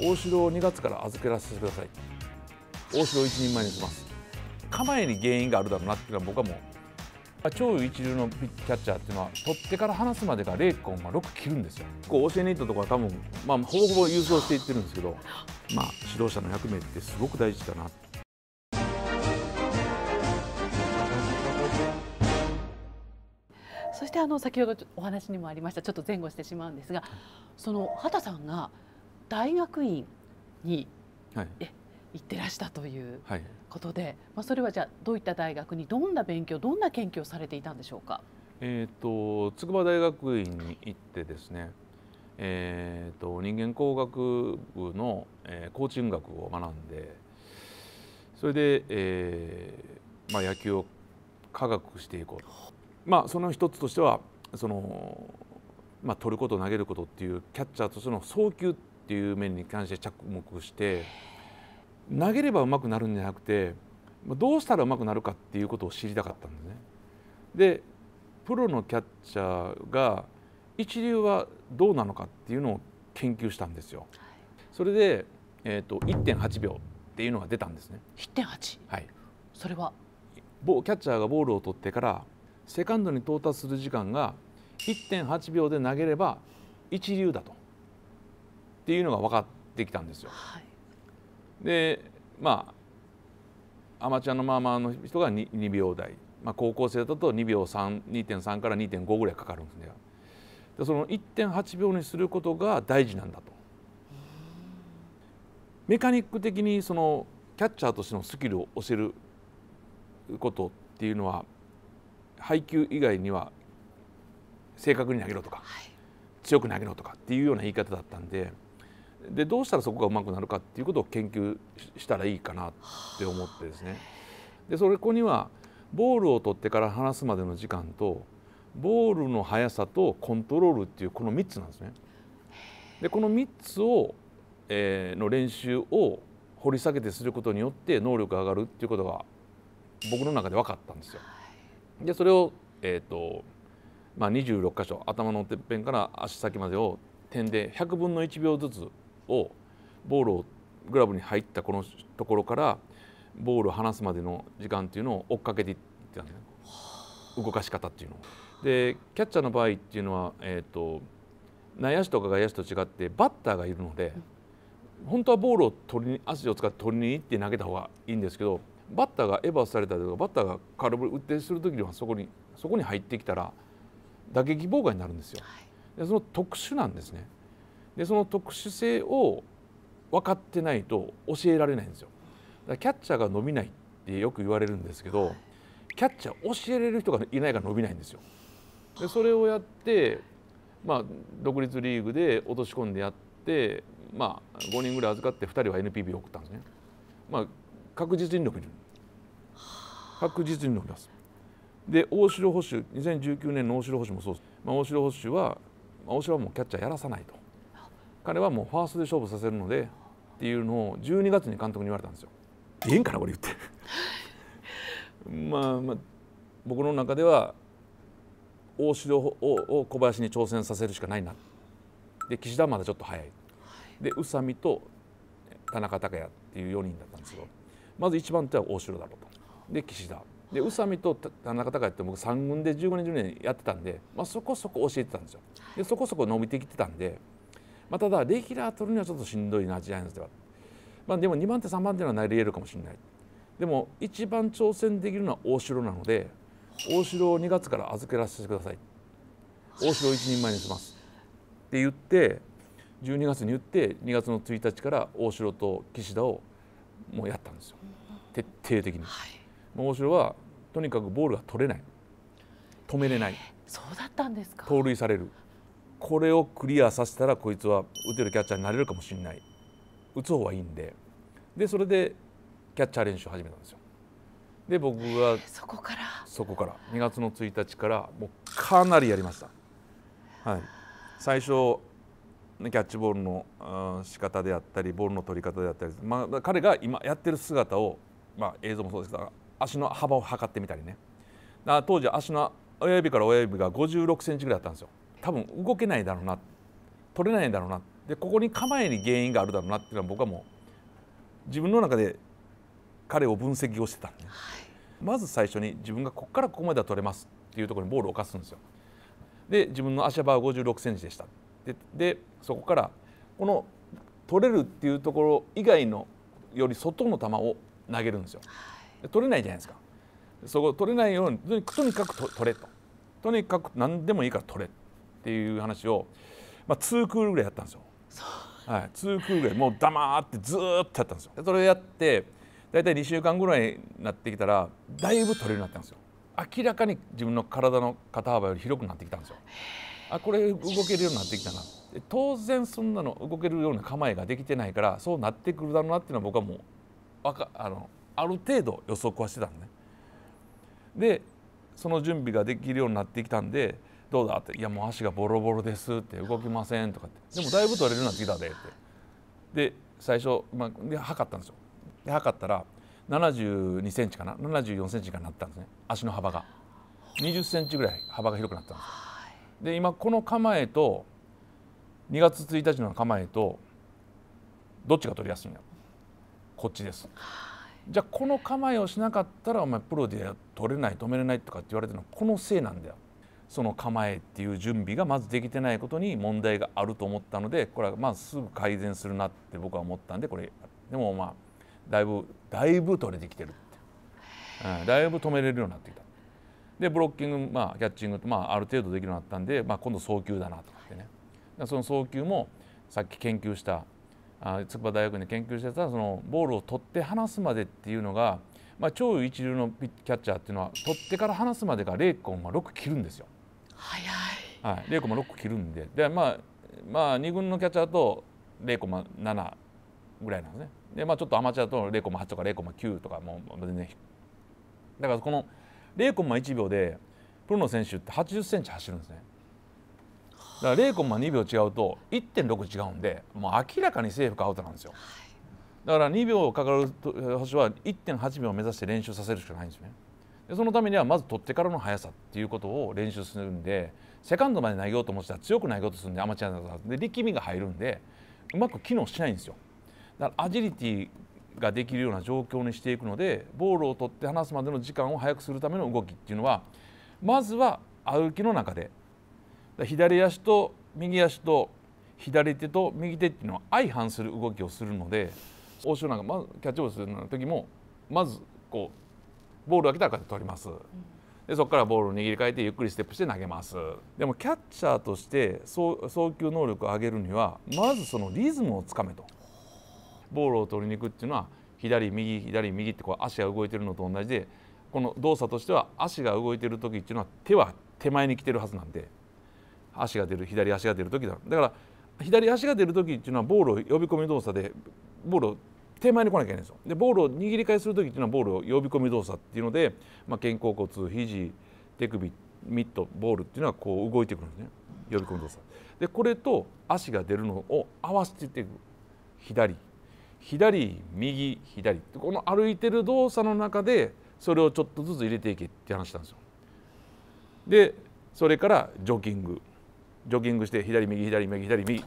大城を2月から預けらせてください大城を一人前にします構えに原因があるだろうなっていうのは僕はもう超一流のキャッチャーっていうのは取ってから離すまでが0コ6切るんですよこう教えに行ったところは多分、まあ、ほぼほぼ優勝していってるんですけど、まあ、指導者の役目ってすごく大事だなそしてあの先ほどお話にもありましたちょっと前後してしまうんですがその畑さんが大学院に、はい、え行ってらしたということで、はい、まあ、それはじゃあどういった大学にどんな勉強どんな研究をされていたんでしょうか、えーと、筑波大学院に行ってですね、えーと、人間工学部の、えー、コーチング学を学んでそれで、えーまあ、野球を科学していこうと、まあ、その一つとしてはその、まあ、取ること投げることっていうキャッチャーとしての送球っていう面に関して着目して投げればうまくなるんじゃなくてどうしたらうまくなるかっていうことを知りたかったんですね。でプロのキャッチャーが一流はどうなのかっていうのを研究したんですよ。それで、えーと、1.8秒っていうのが出たんですね。1.8。はい。それはボキャッチャーがボールを取ってからセカンドに到達する時間が1.8秒で投げれば一流だと。っていうのが分かってきたんですよ。はい、でまあアマチュアのまあまあの人が 2, 2秒台、まあ、高校生だと2秒32.3から2.5ぐらいかかるんですね。でその1.8秒にすることが大事なんだと。メカニック的にそのキャッチャーとしてのスキルを教えることっていうのは配球以外には正確に投げろとか、はい、強く投げろとかっていうような言い方だったんで。でどうしたらそこがうまくなるかっていうことを研究したらいいかなって思ってですねでそれこにはボールを取ってから離すまでの時間とボールの速さとコントロールっていうこの3つなんですね。でこの3つを、えー、の練習を掘り下げてすることによって能力が上がるっていうことが僕の中で分かったんですよ。でそれを、えーとまあ、26箇所頭のてっぺんから足先までを点で100分の1秒ずつをボールをグラブに入ったこのところからボールを離すまでの時間っていうのを追っかけていったんだよ動かし方っていうのを。でキャッチャーの場合っていうのは、えーと、内野手とか外野手と違ってバッターがいるので、本当はボールを取りに足を使って取りに行って投げた方がいいんですけどバッターがエバーされたりとかバッターが空振り打ってする時にはそこにそこに入ってきたら打撃妨害になるんですよ。でその特殊なんですね。でその特殊性を分かってないと教えられないんですよだからキャッチャーが伸びないってよく言われるんですけど、はい、キャッチャー教えれる人がいないから伸びないんですよでそれをやってまあ独立リーグで落とし込んでやってまあ5人ぐらい預かって2人は NPB 送ったんですねまあ確実に伸びる確実に伸びますで大城捕手2019年の大城捕手もそうです、まあ、大城捕手は、まあ、大城はもうキャッチャーやらさないと彼はもうファーストで勝負させるのでっていうのを12月に監督に言われたんですよ。ええんかなこれ言ってまあまあ僕の中では大城をを小林に挑戦させるしかないなで岸田はまだちょっと早いで宇佐美と田中孝也っていう4人だったんですけどまず一番手は大城だろうとで岸田で宇佐美と田中孝也って僕3軍で15年10年やってたんで、まあ、そこそこ教えてたんですよでそこそこ伸びてきてたんで。まあ、ただレギュラー取るにはちょっとしんどいなジャイアンツでは、まあ、でも2番手3番手はなり得るかもしれないでも一番挑戦できるのは大城なので大城を2月から預けらせてください大城を一人前にしますって言って12月に言って2月の1日から大城と岸田をもうやったんですよ徹底的に、はい、大城はとにかくボールが取れない止めれない、えー、そうだったんですか盗塁されるこれをクリアさせたらこいつは打てるキャッチャーになれるかもしれない打つ方がいいんででそれでキャッチャー練習始めたんですよ。で僕はそこからそこから2月の1日からもうかなりやりました。はい、最初キャッチボールの仕方であったりボールの取り方であったり、まあ、彼が今やってる姿を、まあ、映像もそうですが足の幅を測ってみたりね当時足の親指から親指が5 6ンチぐらいあったんですよ多分動けないだろうな取れないだろうなでここに構えに原因があるだろうなっていうのは僕はもう自分の中で彼を分析をしてたんで、はい、まず最初に自分がここからここまでは取れますっていうところにボールを置かすんですよ。で自分の足幅は5 6ンチでしたででそこからこの取れるっていうところ以外のより外の球を投げるんですよ。取れないじゃないですか。そこ取れないようにとにかく取れととにかく何でもいいから取れっていう話を、まあ、2クールぐらいやったんですよ。はい、2クールぐらいもう黙ってずっとやったんですよ。それをやって大体2週間ぐらいになってきたらだいぶ取れるようになったんですよ。明らかに自分の体の肩幅より広くなってきたんですよ。あこれ動けるようになってきたな当然そんなの動けるような構えができてないからそうなってくるだろうなっていうのは僕はもうかあのある程度予測はしてたんね。でその準備ができるようになってきたんでどうだ?」って「いやもう足がボロボロです」って「動きません」とかって「でもだいぶ取れるなってきたで」ってで最初、まあ、で測ったんですよで測ったら7 2センチかな7 4センチになったんですね足の幅が2 0ンチぐらい幅が広くなったんですよで今この構えと2月1日の構えとどっちが取りやすいんやこっちですじゃあこの構えをしなかったらお前プロで取れない止めれないとかって言われてるのはこのせいなんだよその構えっていう準備がまずできてないことに問題があると思ったのでこれはまあすぐ改善するなって僕は思ったんでこれでもまあだいぶだいぶ取れてきてるって、うん、だいぶ止めれるようになってきたでブロッキング、まあ、キャッチング、まあ、ある程度できるようになったんで、まあ、今度送球だなと思ってね、はい、その送球もさっき研究したあ筑波大学で研究してたそのボールを取って離すまでっていうのが、まあ、超一流のキャッチャーっていうのは取ってから離すまでが0コ6切るんですよ。早い、はい、0コマ6個切るんでで、まあ、まあ2軍のキャッチャーと0コマ7ぐらいなんですねで、まあ、ちょっとアマチュアと0コマ8とか0コマ9とかもう全然だからこの0コマ1秒でプロの選手って8 0ンチ走るんですねだから0コマ2秒違うと1.6違うんでもう明らかにセーフかアウトなんですよ、はい、だから2秒かかる星は1.8秒目指して練習させるしかないんですよねでそのためにはまず取ってからの速さっていうことを練習するんでセカンドまで投げようと思ったら強く投げようとするんでアマチュアだとで力みが入るんでうまく機能しないんですよ。だからアジリティができるような状況にしていくのでボールを取って離すまでの時間を早くするための動きっていうのはまずは歩きの中で左足と右足と左手と右手っていうのは相反する動きをするので欧州なんかまずキャッチボールする時もまずこうボールが来たら取ります。でそこからボールを握り替えてゆっくりステップして投げますでもキャッチャーとして送送球能力を上げるにはまずそのリズムをつかめとボールを取りに行くっていうのは左右左右ってこう足が動いてるのと同じでこの動作としては足が動いてる時っていうのは手は手前に来てるはずなんで足が出る左足が出る時だだから左足が出る時っていうのはボールを呼び込み動作でボールを手前に来なきゃいけないんですよでボールを握り返する時っていうのはボールを呼び込み動作っていうので、まあ、肩甲骨肘手首ミットボールっていうのはこう動いてくるんですね呼び込み動作でこれと足が出るのを合わせていく左左右左この歩いてる動作の中でそれをちょっとずつ入れていけって話したんですよでそれからジョギングジョギングして左右左右左右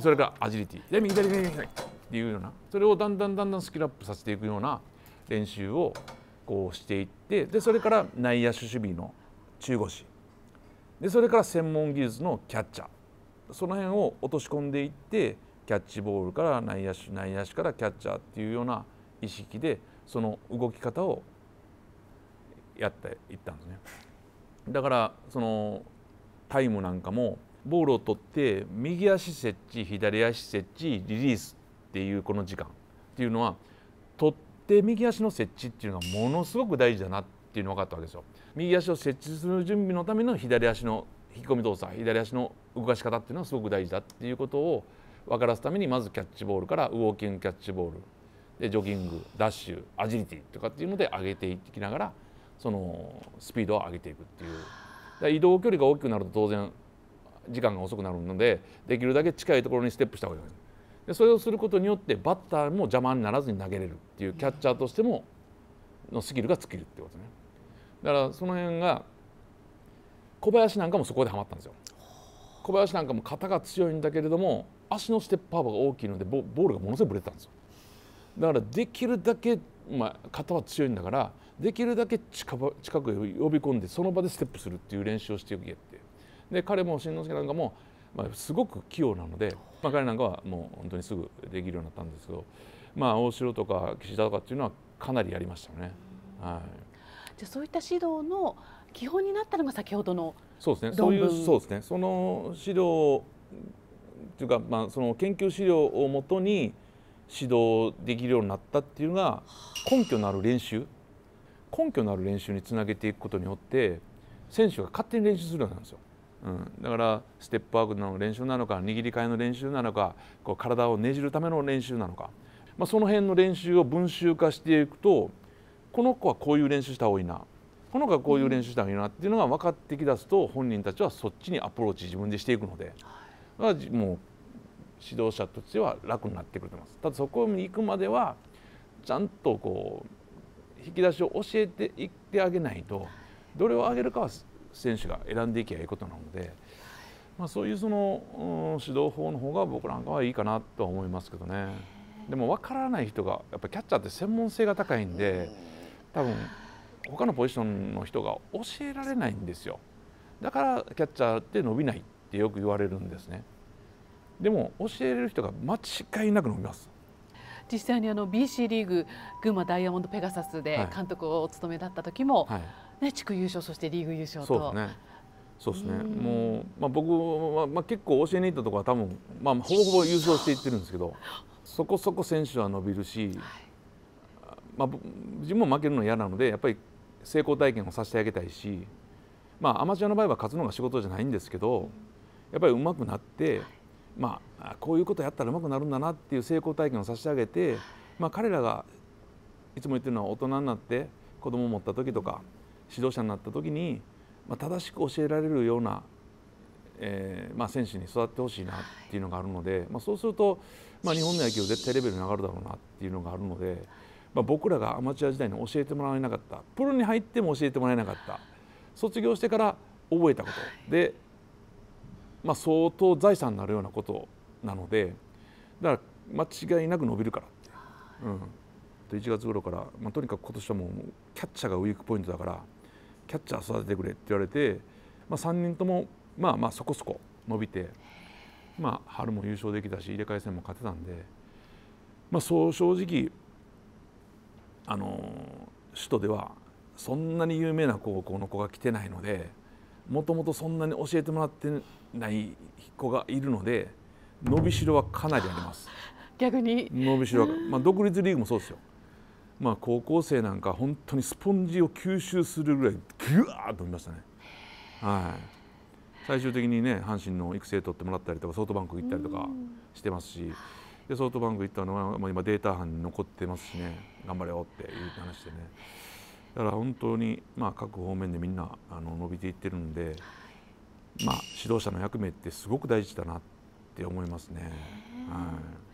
それからアジリティ左右左右左っていうようなそれをだんだんだんだんスキルアップさせていくような練習をこうしていってでそれから内野手守備の中腰でそれから専門技術のキャッチャーその辺を落とし込んでいってキャッチボールから内野手内野手からキャッチャーっていうような意識でその動き方をやっていったんですね。だからそのタイムなんかもボールを取って右足設置左足設置リリースっていうこの時間っていうのは取って右足の設置っていうのはものすごく大事だなっていうの分かったわけですよ。右足を設置する準備のための左足の引き込み動作左足の動かし方っていうのはすごく大事だっていうことを分からすためにまずキャッチボールからウォーキングキャッチボールでジョギングダッシュアジリティとかっていうので上げていきながらそのスピードを上げていくっていう移動距離が大きくなると当然時間が遅くなるのでできるだけ近いところにステップした方がいいでそれをすることによってバッターも邪魔にならずに投げれるっていうキャッチャーとしてものスキルが尽きるってことねだからその辺が小林なんかもそこでハマったんですよ小林なんかも肩が強いんだけれども足のステップ幅が大きいのでボボールがものすごいぶれてたんですよだからできるだけ、まあ、肩は強いんだからできるだけ近く呼び込んでその場でステップするっていう練習をしておけってで彼も新之助なんかもまあ、すごく器用なので、まあ、彼なんかはもう本当にすぐできるようになったんですけど、まあ、大城とか岸田とかっていうのはかなりやりましたね。はい、じゃそういった指導の基本になったのが先ほどのそうですねそういうそうですねその資料というか、まあ、その研究資料をもとに指導できるようになったっていうのが根拠のある練習根拠のある練習につなげていくことによって選手が勝手に練習するようになるんですよ。うん、だからステップワークの練習なのか握り替えの練習なのかこう体をねじるための練習なのか、まあ、その辺の練習を分集化していくとこの子はこういう練習した方がいいなこの子はこういう練習した方がいいなっていうのが分かってきだすと本人たちはそっちにアプローチ自分でしていくので、はい、もう指導者としては楽になってくれてます。ただそこに行くまではちゃんとこう引き出しを教えていってあげないとどれを上げるかは選手が選んでいけばいいことなので、まあ、そういうその指導法の方が僕なんかはいいかなとは思いますけどねでも分からない人がやっぱキャッチャーって専門性が高いんで多分他のポジションの人が教えられないんですよだからキャッチャーって伸びないってよく言われるんですねでも教える人が間違いなく伸びます実際にあの BC リーグ群馬ダイヤモンドペガサスで監督をお務めだった時も、はいはいね、地区優勝そしてリーグ優勝と。そうですねそうですね、うもう、まあ、僕は、まあ、結構教えに行ったところは多分、まあ、ほぼほぼ優勝していってるんですけどそこそこ選手は伸びるし、はい、まあ、自分も負けるの嫌なのでやっぱり成功体験をさせてあげたいし、まあ、アマチュアの場合は勝つのが仕事じゃないんですけどやっぱりうまくなって、まあ、こういうことやったらうまくなるんだなっていう成功体験をさせてあげて、まあ、彼らがいつも言ってるのは大人になって子供を持った時とか。うん指導者になった時に、まあ、正しく教えられるような、えーまあ、選手に育ってほしいなっていうのがあるので、まあ、そうすると、まあ、日本の野球絶対レベルに上がるだろうなっていうのがあるので、まあ、僕らがアマチュア時代に教えてもらえなかったプロに入っても教えてもらえなかった卒業してから覚えたことで、まあ、相当財産になるようなことなのでだから間違いなく伸びるから。うん1月頃から、まあ、とにかく今年はもうキャッチャーがウィークポイントだからキャッチャー育ててくれって言われて、まあ、3人ともまあまあそこそこ伸びて、まあ、春も優勝できたし入れ替え戦も勝てたんで、まあ、そう正直あの首都ではそんなに有名な高校の子が来てないのでもともとそんなに教えてもらってない子がいるので伸びしろはかなりあります。逆に伸びしろは、まあ、独立リーグもそうですよまあ、高校生なんか本当にスポンジを吸収するぐらいぐわーっと飲ましたね。はい最終的にね阪神の育成取ってもらったりとかソフトバンク行ったりとかしてますし、でソフトバンク行ったのはまあ、今データ班に残ってますしね頑張れよっていう話でねだから本当にまあ各方面でみんなあの伸びていってるんで、まあ、指導者の役目ってすごく大事だなって思いますね。はい